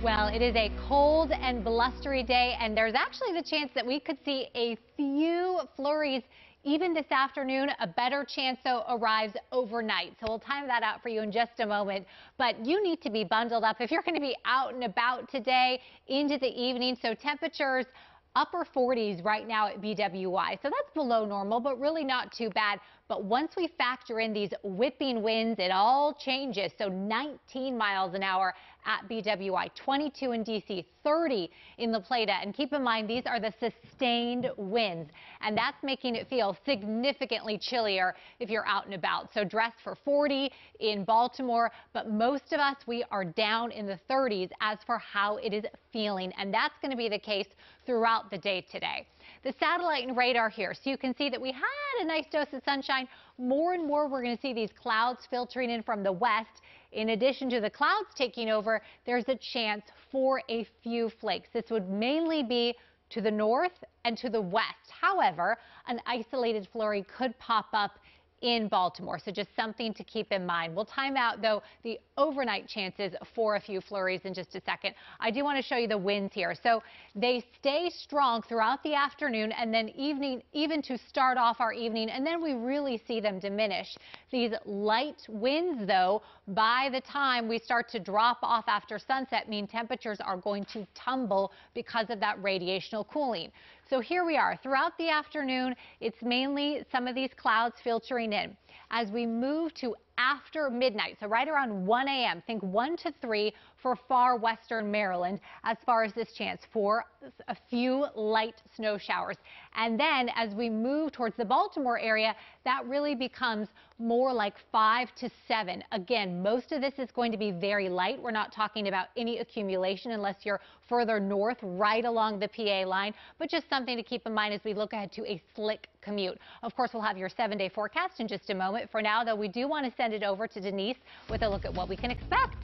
Well, it is a cold and blustery day, and there's actually the chance that we could see a few flurries even this afternoon. A better chance, though, arrives overnight. So we'll time that out for you in just a moment. But you need to be bundled up if you're going to be out and about today into the evening. So temperatures upper 40s right now at BWI. So that's below normal, but really not too bad. But once we factor in these whipping winds, it all changes. So 19 miles an hour at BWI, 22 in DC, 30 in La Plata. And keep in mind, these are the sustained winds, and that's making it feel significantly chillier if you're out and about. So dress for 40 in Baltimore, but most of us, we are down in the 30s as for how it is feeling. And that's going to be the case throughout the day today. The satellite and radar here, so you can see that we had a nice dose of sunshine. More and more, we're going to see these clouds filtering in from the west. In addition to the clouds taking over, there's a chance for a few flakes. This would mainly be to the north and to the west. However, an isolated flurry could pop up in Baltimore. So just something to keep in mind. We'll time out, though, the overnight chances for a few flurries in just a second. I do want to show you the winds here. So they stay strong throughout the afternoon and then evening, even to start off our evening, and then we really see them diminish. These light winds, though, by the time we start to drop off after sunset, mean temperatures are going to tumble because of that radiational cooling. So here we are. Throughout the afternoon, it's mainly some of these clouds filtering in as we move to after midnight, so right around 1 a.m. Think 1 to 3 for far western Maryland as far as this chance for a few light snow showers. And then as we move towards the Baltimore area, that really becomes more like 5 to 7. Again, most of this is going to be very light. We're not talking about any accumulation unless you're further north right along the PA line, but just something to keep in mind as we look ahead to a slick commute. Of course, we'll have your seven-day forecast in just a moment. For now, though, we do want to send send it over to Denise with a look at what we can expect.